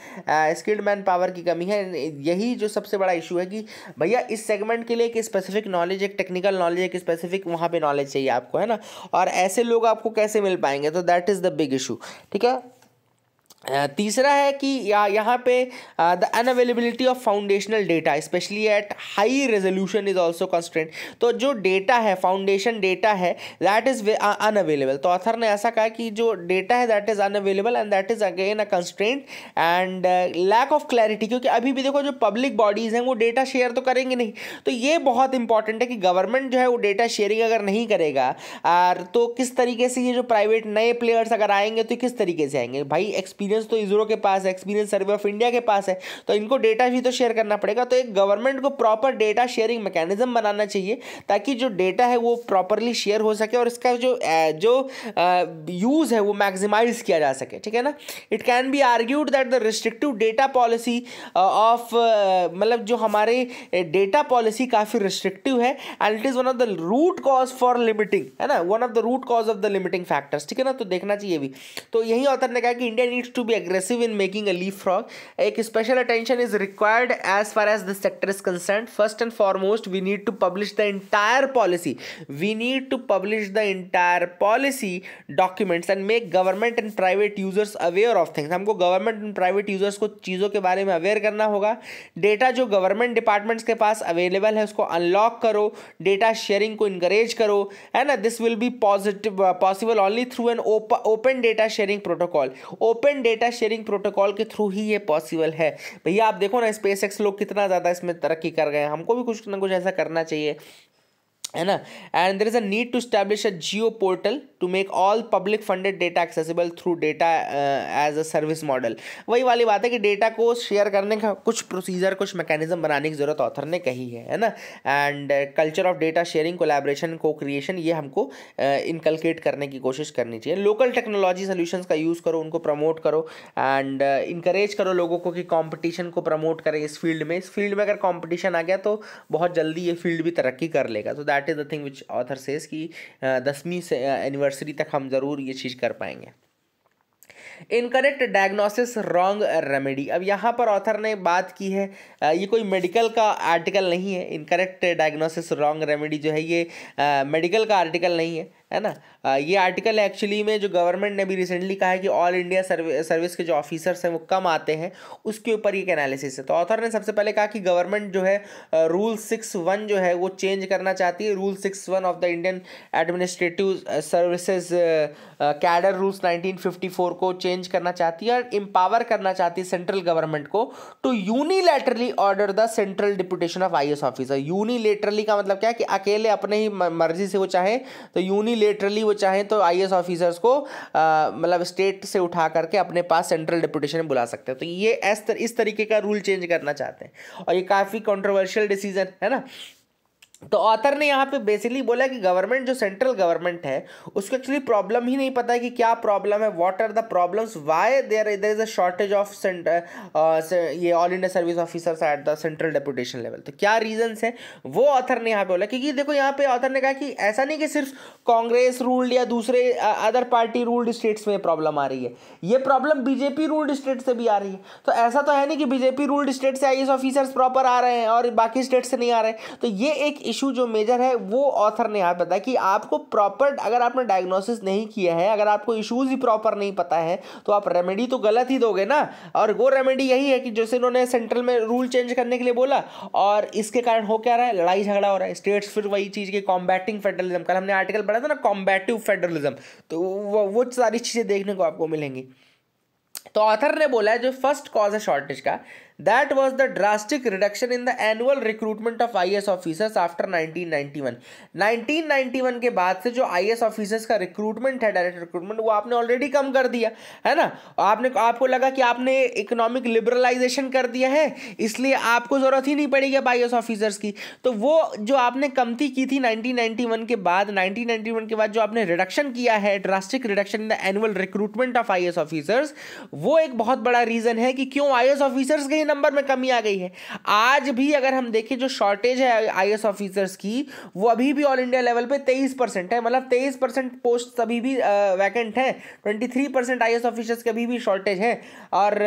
skilled manpower की कमी है यही जो सबसे बड़ा इशू है कि भैया इस सेगमेंट के लिए एक स्पेसिफिक नॉलेज एक टेक्निकल नॉलेज एक स्पेसिफिक वहाँ पे नॉलेज चाहिए आपको है ना और ऐसे लोग आपको कैसे मिल पाएंगे तो that is the big issue ठीक है तीसरा है कि या यहाँ पे the unavailability of foundational data specially at high resolution is also constant तो जो डेटा है फाउंडेशन डेटा है दैट इज़ अनअवेलेबल तो ऑथर ने ऐसा कहा कि जो डेटा है that is unavailable and that is again a constant and lack of clarity क्योंकि अभी भी देखो जो पब्लिक बॉडीज़ हैं वो डेटा शेयर तो करेंगे नहीं तो ये बहुत इंपॉर्टेंट है कि गवर्नमेंट जो है वो डेटा शेयरिंग अगर नहीं करेगा तो किस तरीके से ये जो प्राइवेट नए प्लेयर्स अगर आएंगे तो किस तरीके से आएंगे भाई एक्सपीरियंस एक्सपीरियंस तो इसरो के पास है एक्सपीरियंस सर्वे ऑफ इंडिया के पास है तो इनको डेटा भी तो शेयर करना पड़ेगा तो एक गवर्नमेंट को प्रॉपर डेटा शेयरिंग मैकेनिज्म बनाना चाहिए ताकि जो डेटा है वो प्रॉपरली शेयर हो सके और इसका जो जो यूज़ है वो मैक्सिमाइज किया जा सके ठीक है ना it can be argued that the restrictive data policy of मतलब जो हमारे डेटा पॉलिसी काफ़ी रिस्ट्रिक्टिव है and it is one of the root cause for limiting है ना one of the root cause of the limiting factors ठीक है ना तो देखना चाहिए भी तो यही ऑथर ने कहा कि India needs to be aggressive in making a leapfrog. A special attention is required as far as this sector is concerned. First and foremost, we need to publish the entire policy. We need to publish the entire policy documents and make government and private users aware of things. हमको government and private users को चीज़ों के बारे में aware करना होगा data जो government departments के पास अवेलेबल है उसको अनलॉक करो डेटा शेयरिंग को इनकरेज करो है ना this will be positive possible only through an open data sharing protocol open data sharing protocol के थ्रू ही ये पॉसिबल है भैया आप देखो ना स्पेस एक्स लोग कितना ज़्यादा इसमें तरक्की कर गए हैं हमको भी कुछ ना कुछ ऐसा करना चाहिए है ना and there is a need to establish a geo portal to make all public funded data accessible through data as a service model वही वाली बात है कि डेटा को शेयर करने का कुछ प्रोसीजर कुछ मैकेनिज्म बनाने की ज़रूरत ऑथर ने कही है है ना and culture of data sharing collaboration co creation ये हमको इनकलकेट uh, करने की कोशिश करनी चाहिए लोकल टेक्नोलॉजी सोल्यूशंस का यूज़ करो उनको प्रमोट करो एंड इंकरेज uh, करो लोगों को कि कॉम्पिटिशन को प्रमोट करें इस फील्ड में इस फील्ड में अगर कॉम्पिटिशन आ गया तो बहुत जल्दी ये फील्ड भी तरक्की कर लेगा तो that that is the thing which author says कि uh, दसवीं से एनिवर्सरी uh, तक हम ज़रूर ये चीज़ कर पाएंगे इनकरेक्ट डायग्नोसिस रॉन्ग रेमेडी अब यहाँ पर ऑथर ने बात की है uh, ये कोई मेडिकल का आर्टिकल नहीं है इनकरेक्ट डायग्नोसिस रॉन्ग रेमेडी जो है ये मेडिकल का आर्टिकल नहीं है है ना ये आर्टिकल एक्चुअली में जो गवर्नमेंट ने भी रिसेंटली कहा है कि ऑल इंडिया सर्विस के जो ऑफिसर्स हैं वो कम आते हैं उसके ऊपर एक एनालिसिस है तो ऑथर ने सबसे पहले कहा कि गवर्नमेंट जो है रूल सिक्स वन जो है वो चेंज करना चाहती है rule six one of the Indian administrative services cadre rules nineteen को चेंज करना चाहती है और एम्पावर करना चाहती है सेंट्रल गवर्नमेंट को to unilaterally order the central deputation of I officer unilaterally का मतलब क्या है कि अकेले अपने ही मर्जी से वो चाहे तो यूनि यूनिलेटरली वो चाहें तो आई ऑफिसर्स को मतलब स्टेट से उठा करके अपने पास सेंट्रल डेपुटेशन बुला सकते हैं तो ये इस तरीके का रूल चेंज करना चाहते हैं और ये काफ़ी कॉन्ट्रोवर्शियल डिसीजन है ना तो ऑथर ने यहाँ पे बेसिकली बोला कि गवर्नमेंट जो सेंट्रल गवर्नमेंट है उसको एक्चुअली प्रॉब्लम ही नहीं पता है कि क्या प्रॉब्लम है what are the problems why there there is a shortage of ये all India service officers at the central deputation level तो क्या रीजंस हैं वो ऑथर ने यहाँ पे बोला क्योंकि देखो यहाँ पे ऑथर ने कहा कि ऐसा नहीं कि सिर्फ कांग्रेस रूल्ड या दूसरे अदर पार्टी रूल्ड स्टेट्स में प्रॉब्लम आ रही है ये प्रॉब्लम बीजेपी रूल्ड स्टेट से भी आ रही है तो ऐसा तो है नहीं कि बीजेपी रूल्ड स्टेट से आई ऑफिसर्स प्रॉपर आ रहे हैं और बाकी स्टेट से नहीं आ रहे तो ये एक इशू जो मेजर है वो ऑथर ने आप बताया कि आपको प्रॉपर अगर आपने डायग्नोसिस नहीं किया है अगर आपको इशूज़ ही प्रॉपर नहीं पता है तो आप रेमेडी तो गलत ही दोगे ना और वो रेमेडी यही है कि जैसे उन्होंने सेंट्रल में रूल चेंज करने के लिए बोला और इसके कारण हो क्या रहा है लड़ाई झगड़ा हो रहा है स्टेट्स फिर वही चीज़ की कॉम्बैटिंग फेडरलिज्म कल हमने आर्टिकल पढ़ा था ना कॉम्बैटिव फेडरलिज्म तो वो, वो सारी चीज़ें देखने को आपको मिलेंगी तो ऑथर ने बोला है जो फर्स्ट कॉज है शॉर्टेज का that was the drastic reduction in the annual recruitment of I S officers after nineteen one nineteen ninety one के बाद से जो आई एस ऑफिसर्स का रिक्रूटमेंट है डायरेक्ट रिक्रूटमेंट वो आपने ऑलरेडी कम कर दिया है ना आपने आपको लगा कि आपने इकोनॉमिक लिबरलाइजेशन कर दिया है इसलिए आपको ज़रूरत ही नहीं पड़ेगी अब आई एस ऑफिसर्स की तो वो जो आपने कमती की थी नाइनटीन नाइनटी वन के बाद नाइनटीन नाइनटी वन के बाद जो आपने रिडक्शन किया है drastic reduction in the annual recruitment of I S officers वो एक बहुत बड़ा रीज़न है कि क्यों आई एस ऑफिसर्स गए नंबर में कमी आ गई है आज भी अगर हम देखें जो शॉर्टेज है आई ऑफिसर्स की वो अभी भी ऑल इंडिया लेवल पे तेईस परसेंट है मतलब तेईस परसेंट पोस्ट अभी भी वैकेंट है twenty three percent I officers के अभी भी शॉर्टेज है और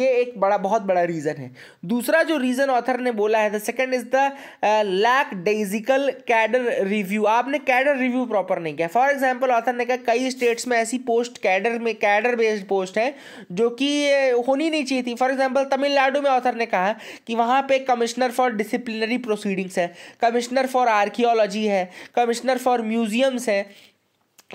ये एक बड़ा बहुत बड़ा रीज़न है दूसरा जो रीज़न ऑथर ने बोला है the second is the lack डेजिकल कैडर रिव्यू आपने कैडर रिव्यू प्रॉपर नहीं किया फॉर एग्जाम्पल ऑथर ने कहा कई स्टेट्स में ऐसी पोस्ट कैडर में कैडर बेस्ड पोस्ट है जो कि होनी नहीं चाहिए थी फॉर एग्जाम्पल तमिलनाडु में ऑथर ने कहा कि वहाँ पे कमिश्नर फॉर डिसिप्लिनरी प्रोसीडिंग्स है कमिश्नर फॉर आर्कियोलॉजी है कमिश्नर फॉर म्यूजियम्स है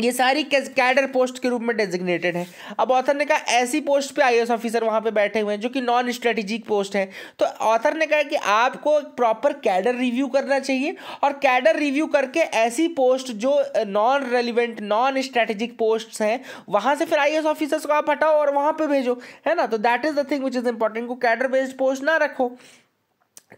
ये सारी कैडर पोस्ट के रूप में डेजिग्नेटेड है अब ऑथर ने कहा ऐसी पोस्ट पे आई ऑफिसर वहाँ पे बैठे हुए हैं जो कि नॉन स्ट्रेटेजिक पोस्ट है तो ऑथर ने कहा कि आपको प्रॉपर कैडर रिव्यू करना चाहिए और कैडर रिव्यू करके ऐसी पोस्ट जो non relevant non strategic post हैं वहाँ से फिर आई ऑफिसर्स को आप हटाओ और वहाँ पर भेजो है ना तो that is the thing which is important को कैडर बेस्ड पोस्ट ना रखो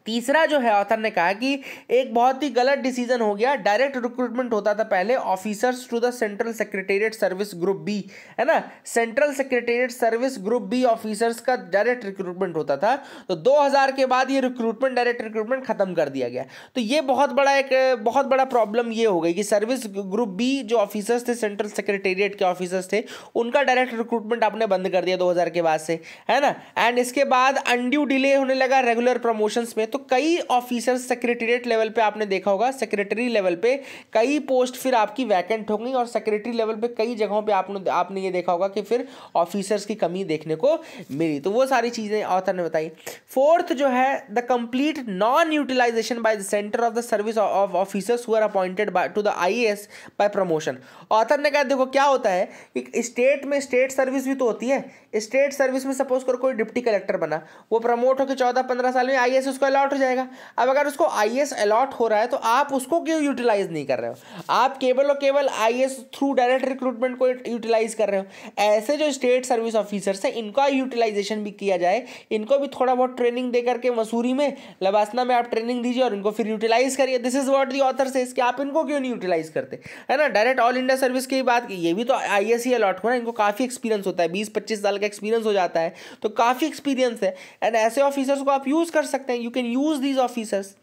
तीसरा जो है ऑथर ने कहा कि एक बहुत ही गलत डिसीजन हो गया डायरेक्ट रिक्रूटमेंट होता था पहले officers to the central secretariat service group B है ना central secretariat service group B officers का डायरेक्ट रिक्रूटमेंट होता था तो 2000 के बाद ये रिक्रूटमेंट डायरेक्ट रिक्रूटमेंट खत्म कर दिया गया तो ये बहुत बड़ा एक बहुत बड़ा प्रॉब्लम ये हो गई कि सर्विस ग्रुप बी जो ऑफिसर्स थे सेंट्रल सेक्रेटेरिएट के ऑफिसर्स थे उनका डायरेक्ट रिक्रूटमेंट आपने बंद कर दिया दो के बाद से है ना एंड इसके बाद अनड्यू डिले होने लगा रेगुलर प्रमोशन में हैं तो कई ऑफिसर सेक्रेटेरिएट लेवल पे आपने देखा होगा सेक्रेटरी लेवल पे कई पोस्ट फिर आपकी वैकेंट होंगी और सेक्रेटरी लेवल पे कई जगहों पे आपने आपने ये देखा होगा कि फिर ऑफिसर्स की कमी देखने को मिली तो वो सारी चीज़ें ऑथर ने बताई फोर्थ जो है the complete non utilization by the centre of the service of officers हुआ appointed by to the I S by promotion author ने कहा देखो क्या होता है कि स्टेट में स्टेट सर्विस भी तो होती है स्टेट सर्विस में सपोज करो कोई डिप्टी कलेक्टर बना वो प्रमोट होकर चौदह पंद्रह साल में आई एस उसको अलॉट हो जाएगा अब अगर उसको आई एस अलॉट हो रहा है तो आप उसको क्यों यूटिलाइज नहीं कर रहे हो आप केवल और केवल I S through direct recruitment को यूटिलाइज कर रहे हो ऐसे जो स्टेट सर्विस ऑफिसर्स हैं इनका यूटिलाइजेशन भी किया जाए इनको भी थोड़ा बहुत ट्रेनिंग दे करके मसूरी में लबासना में आप ट्रेनिंग दीजिए और इनको फिर यूटिलाइज करिए this is what the author से इसके आप इनको क्यों नहीं यूटिलाइज करते है ना डायरेक्ट ऑल इंडिया सर्विस की बात की ये भी तो आई एस ही अलॉट हो ना इनको काफ़ी एक्सपीरियंस होता है बीस पच्चीस साल का एक्सपीरियंस हो जाता है तो काफ़ी एक्सपीरियंस है एंड ऐसे ऑफिसर्स को आप यूज़ कर सकते हैं you can use these officers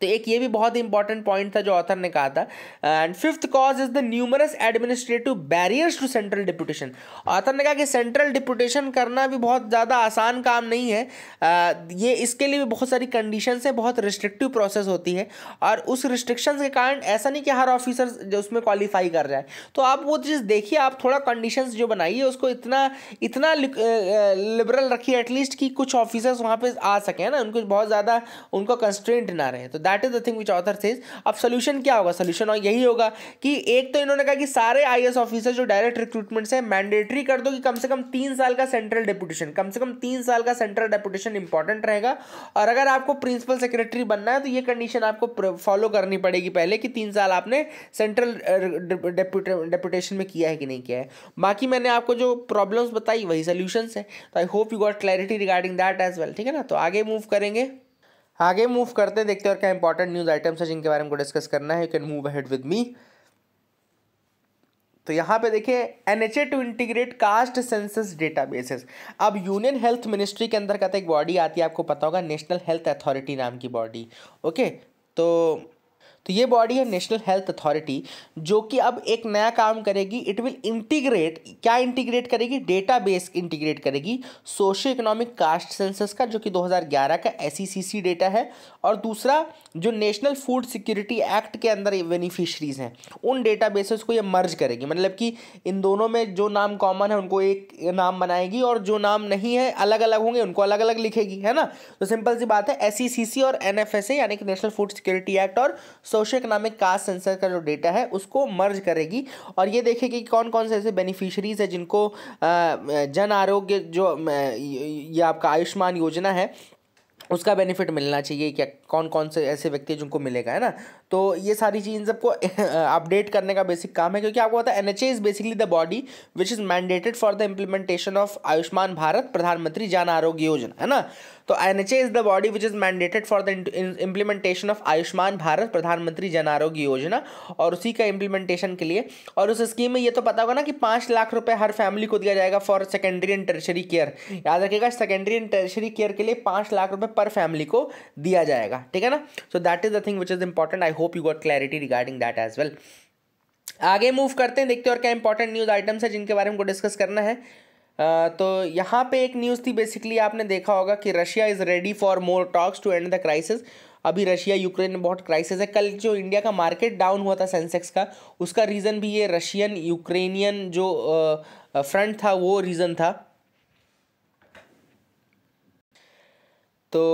तो एक ये भी बहुत इंपॉर्टेंट पॉइंट था जो ऑथर ने कहा था and fifth cause is the numerous administrative barriers to central deputation author ने कहा कि सेंट्रल डिप्यूटेशन करना भी बहुत ज़्यादा आसान काम नहीं है ये इसके लिए भी बहुत सारी कंडीशन है बहुत रिस्ट्रिक्टिव प्रोसेस होती है और उस रिस्ट्रिक्शन के कारण ऐसा नहीं कि हर ऑफिसर उसमें क्वालिफाई कर जाए तो आप वो चीज़ देखिए आप थोड़ा कंडीशन जो बनाइए उसको इतना इतना लिबरल रखिए एटलीस्ट कि कुछ ऑफिसर्स वहाँ पर आ सकें ना उनको बहुत ज़्यादा उनको कंस्ट्रेंट ना रहे तो that is the thing which author says अब सोल्यूशन क्या होगा सोल्यूशन यही होगा कि एक तो इन्होंने कहा कि सारे आई एस ऑफिसर जो डायरेक्ट रिक्रूटमेंट से मैंडेटरी कर दो कि कम से कम तीन साल का सेंट्रल डेपुटेशन कम से कम तीन साल का सेंट्रल डेपुटेशन इंपॉर्टेंट रहेगा और अगर आपको प्रिंसिपल सेक्रेटरी बनना है तो ये कंडीशन आपको फॉलो करनी पड़ेगी पहले कि तीन साल आपने सेंट्रल डेपुटेशन में किया है कि नहीं किया है बाकी मैंने आपको जो प्रॉब्लम्स बताई वही सोल्यूशंस है तो I hope you got clarity regarding that as well ठीक है ना तो आगे मूव करेंगे आगे मूव करते देखते हैं और क्या इंपॉर्टेंट न्यूज़ आइटम्स है जिनके बारे में डिस्कस करना है you can move ahead with me तो यहाँ पे देखिए N H A to integrate caste census databases अब यूनियन हेल्थ मिनिस्ट्री के अंदर का तो एक बॉडी आती है आपको पता होगा नेशनल हेल्थ अथॉरिटी नाम की बॉडी ओके तो तो ये बॉडी है नेशनल हेल्थ अथॉरिटी जो कि अब एक नया काम करेगी इट विल इंटीग्रेट क्या इंटीग्रेट करेगी डेटा बेस इंटीग्रेट करेगी सोशो इकोनॉमिक कास्ट सेंसस का जो कि 2011 का एस डेटा e है और दूसरा जो नेशनल फूड सिक्योरिटी एक्ट के अंदर बेनिफिशरीज हैं उन डेटा को ये मर्ज करेगी मतलब कि इन दोनों में जो नाम कॉमन है उनको एक नाम बनाएगी और जो नाम नहीं है अलग अलग होंगे उनको अलग अलग लिखेगी है ना तो सिंपल सी बात है एस e और एन यानी कि नेशनल फूड सिक्योरिटी एक्ट और so socio economic caste census का जो डेटा है उसको मर्ज करेगी और ये देखेगी कि कौन कौन से ऐसे बेनिफिशरीज है जिनको जन आरोग्य जो ये आपका आयुष्मान योजना है उसका बेनिफिट मिलना चाहिए क्या कौन कौन से ऐसे व्यक्ति हैं जिनको मिलेगा है ना तो ये सारी चीज़ इन सबको अपडेट करने का बेसिक काम है क्योंकि आपको पता है N A is basically the body which is mandated for the implementation of Ayushman Bharat Pradhan Mantri Jan Arogya Yojana है ना तो N H A is the body which is mandated for the implementation of Ayushman Bharat Pradhan Mantri Jan Arogya योजना और उसी का इम्प्लीमेंटेशन के लिए और उस स्कीम में ये तो पता होगा ना कि पाँच लाख रुपये हर फैमिली को दिया जाएगा for secondary and tertiary care याद रखिएगा सेकेंडरी एंड टर्शरी केयर के लिए पाँच लाख रुपये पर फैमिली को दिया जाएगा का ठीक है ना so that is the thing which is important I hope you got clarity regarding that as well आगे मूव करते हैं देखते हैं और क्या इंपॉर्टेंट न्यूज़ आइटम्स है जिनके बारे में डिस्कस करना है Uh, तो यहाँ पे एक न्यूज़ थी बेसिकली आपने देखा होगा कि Russia is ready for more talks to end the crisis अभी रशिया यूक्रेन में बहुत क्राइसिस है कल जो इंडिया का मार्केट डाउन हुआ था सेंसेक्स का उसका रीज़न भी ये रशियन यूक्रेनियन जो फ्रंट uh, था वो रीज़न था तो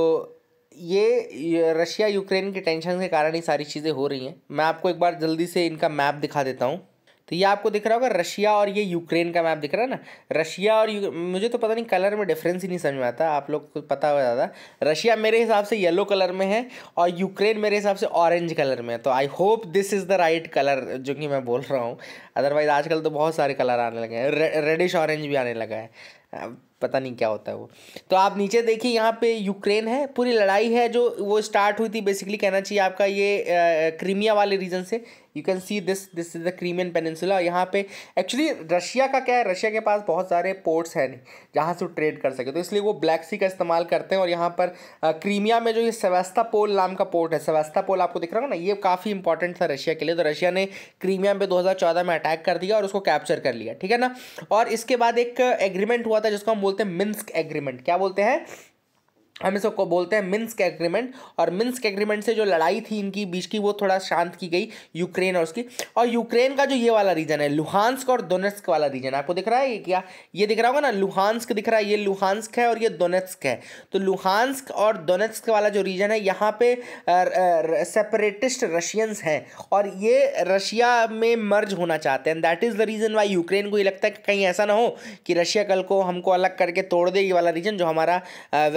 ये रशिया यूक्रेन के टेंशन के कारण ही सारी चीज़ें हो रही हैं मैं आपको एक बार जल्दी से इनका मैप दिखा देता हूँ तो ये आपको दिख रहा होगा रशिया और ये यूक्रेन का मैप दिख रहा है ना रशिया और यू... मुझे तो पता नहीं कलर में डिफरेंस ही नहीं समझ में आता आप लोग को पता हो ज़्यादा रशिया मेरे हिसाब से येलो कलर में है और यूक्रेन मेरे हिसाब से ऑरेंज कलर में है तो I hope this is the right colour जो कि मैं बोल रहा हूँ अदरवाइज़ आजकल तो बहुत सारे कलर आने लगे हैं रेडिश ऑरेंज भी आने लगा है पता नहीं क्या होता है वो तो आप नीचे देखिए यहाँ पे यूक्रेन है पूरी लड़ाई है जो वो स्टार्ट हुई थी बेसिकली कहना चाहिए आपका ये क्रीमिया वाले रीजन से you can see this this is the Crimean peninsula यहाँ पे एक्चुअली रशिया का क्या है रशिया के पास बहुत सारे पोर्ट्स हैं नहीं जहाँ से वो ट्रेड कर सके तो इसलिए वो ब्लैक सी का इस्तेमाल करते हैं और यहाँ पर क्रीमिया में जो ये सेवेस्ता पोल नाम का पोर्ट है सेवेस्ता पोल आपको दिख रहा होगा ना ये काफ़ी इंपॉर्टेंट था रशिया के लिए तो रशिया ने क्रीमिया में दो में अटैक कर दिया और उसको कैप्चर कर लिया ठीक है ना और इसके बाद एक एग्रीमेंट हुआ था जिसको हम बोलते हैं मिन्स्क एग्रीमेंट क्या बोलते हैं हम इसको बोलते हैं मिन्स्क एग्रीमेंट और मिन्स्क एग्रीमेंट से जो लड़ाई थी इनकी बीच की वो थोड़ा शांत की गई यूक्रेन और उसकी और यूक्रेन का जो ये वाला रीजन है लुहानस्क और दोनेस्क वाला रीजन आपको दिख रहा है ये क्या ये दिख रहा होगा ना लुहानस्क दिख रहा है ये लुहानस्क है और ये दोनेस्क है तो लुहानस्क और दोनेस्क वाला जो रीजन है यहाँ पे सेपरेटिस्ट रशियंस हैं और ये रशिया में मर्ज होना चाहते हैं that is the reason why Ukraine को ये लगता है कि कहीं ऐसा ना हो कि रशिया कल को हमको अलग करके तोड़ दे ये वाला रीजन जो हमारा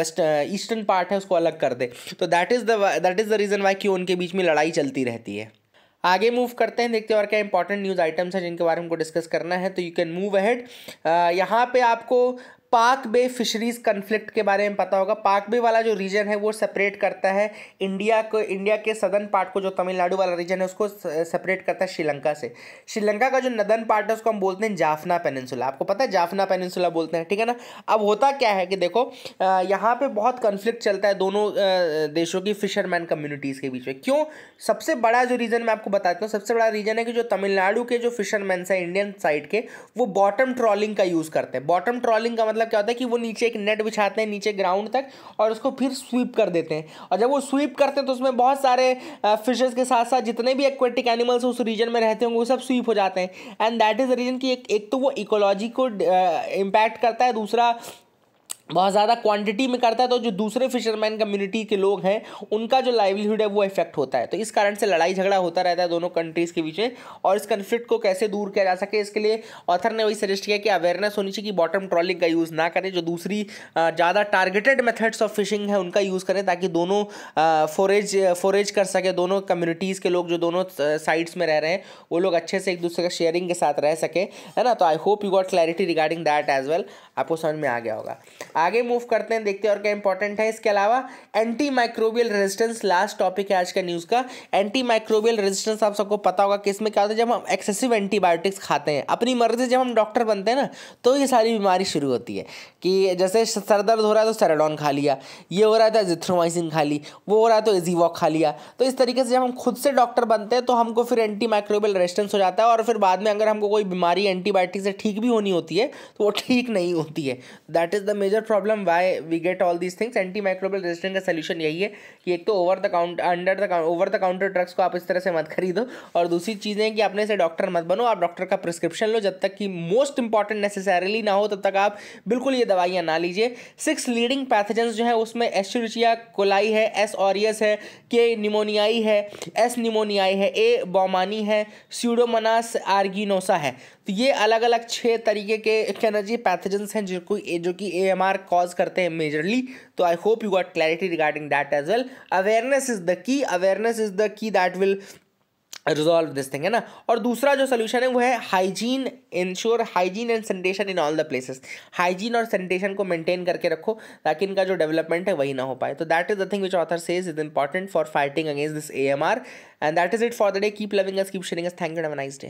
वेस्ट ईस्टर्न पार्ट है उसको अलग कर दे तो that is that is the reason why क्यों उनके बीच में लड़ाई चलती रहती है आगे मूव करते हैं देखते हैं और क्या इंपॉर्टेंट न्यूज़ आइटम्स हैं जिनके बारे में हमको डिस्कस करना है तो यू कैन मूव अहेड यहाँ पे आपको पाक बे फिशरीज कन्फ्लिक्ट के बारे में पता होगा पाक बे वाला जो रीजन है वो सेपरेट करता है इंडिया को इंडिया के सदर्न पार्ट को जो तमिलनाडु वाला रीजन है उसको सेपरेट करता है श्रीलंका से श्रीलंका का जो नदन पार्ट है उसको हम बोलते हैं जाफना पेनिनसुला आपको पता है जाफना पेनिनसुला बोलते हैं ठीक है ना अब होता क्या है कि देखो यहाँ पर बहुत कन्फ्लिक्ट चलता है दोनों देशों की फिशरमैन कम्युनिटीज़ के बीच में क्यों सबसे बड़ा जो रीज़न मैं आपको बताता हूँ सबसे बड़ा रीज़न है कि जो तमिलनाडु के जो फिशरमैन हैं इंडियन साइड के वो बॉटम ट्रॉलिंग का यूज़ करते हैं बॉटम ट्रॉलिंग का मतलब मतलब क्या होता है कि वो नीचे एक नेट बिछाते हैं नीचे ग्राउंड तक और उसको फिर स्वीप कर देते हैं और जब वो स्वीप करते हैं तो उसमें बहुत सारे फिशेस के साथ साथ जितने भी एक्वेटिक एनिमल्स उस रीजन में रहते होंगे वो सब स्वीप हो जाते हैं एंड दैट इज़ रीजन कि एक एक तो वो इकोलॉजी को इम्पैक्ट करता है दूसरा बहुत ज़्यादा क्वांटिटी में करता है तो जो दूसरे फिशरमैन कम्युनिटी के लोग हैं उनका जो लाइवलीहुड है वो इफेक्ट होता है तो इस कारण से लड़ाई झगड़ा होता रहता है दोनों कंट्रीज़ के बीच में और इस कन्फ्लिक्ट को कैसे दूर किया जा सके इसके लिए ऑथर ने वही सजेस्ट किया कि अवेयरनेस होनी चाहिए कि बॉटम ट्रॉलिंग का यूज़ ना करें जो दूसरी ज़्यादा टारगेटेड मेथड्स ऑफ फिशिंग है उनका यूज़ करें ताकि दोनों फोरेज फोरेज कर सके दोनों कम्युनिटीज़ के लोग जो दोनों साइड्स में रह रहे हैं वो लोग अच्छे से एक दूसरे का शेयरिंग के साथ रह सके है ना तो I hope you got clarity regarding that as well आपको समझ में आ गया होगा आगे मूव करते हैं देखते हैं और क्या इंपॉर्टेंट है इसके अलावा anti microbial resistance last topic है आज का न्यूज़ का एंटी माइक्रोबियल रेजिस्टेंस आप सबको पता होगा किस में क्या होता है जब हम एक्सेसिव एंटीबायोटिक्स खाते हैं अपनी मर्जी से जब हम डॉक्टर बनते हैं ना तो ये सारी बीमारी शुरू होती है कि जैसे सर दर्द हो रहा है तो सेरेडॉन खा लिया ये हो रहा था जिथ्रोमाइसिन खा ली वो हो रहा है तो इजीवॉक खा लिया तो इस तरीके से जब हम खुद से डॉक्टर बनते हैं तो हमको फिर एंटी माइक्रोबियल रेजिस्टेंस हो जाता है और फिर बाद में अगर हमको कोई बीमारी एंटीबायोटिक से ठीक भी होनी होती है तो वो ठीक नहीं हो होती है that is the major problem why we get all these things anti microbial resistant का सोल्यूशन यही है कि एक तो over the count under the over the counter drugs को आप इस तरह से मत खरीदो और दूसरी चीज़ है कि अपने से डॉक्टर मत बनो आप डॉक्टर का प्रिस्क्रिप्शन लो जब तक कि मोस्ट इंपॉर्टेंट नेसेसरली ना हो तब तक आप बिल्कुल ये दवाइयाँ ना लीजिए सिक्स लीडिंग पैथजेंस जो है उसमें एस्ट्रिचिया कोलाई है एस ऑरियस है के निमोनियाई है एस निमोनियाई है ए बोमानी है स्यूडोमनास आर्गिनोसा है तो ये अलग अलग छः तरीके के एनर्जी पैथजेंस हैं जिनको जो कि ए एम आर कॉज करते हैं मेजरली तो I hope you got clarity regarding that as well awareness is the key awareness is the key that will resolve this thing है ना और दूसरा जो सोल्यूशन है वो है hygiene ensure hygiene and sanitation in all the places hygiene और sanitation को मेंटेन करके रखो ताकि इनका जो डेवलपमेंट है वही ना हो पाए तो that is the thing which author says is important for fighting against this A M R and that is it for the day keep loving us keep sharing us thank you have nice day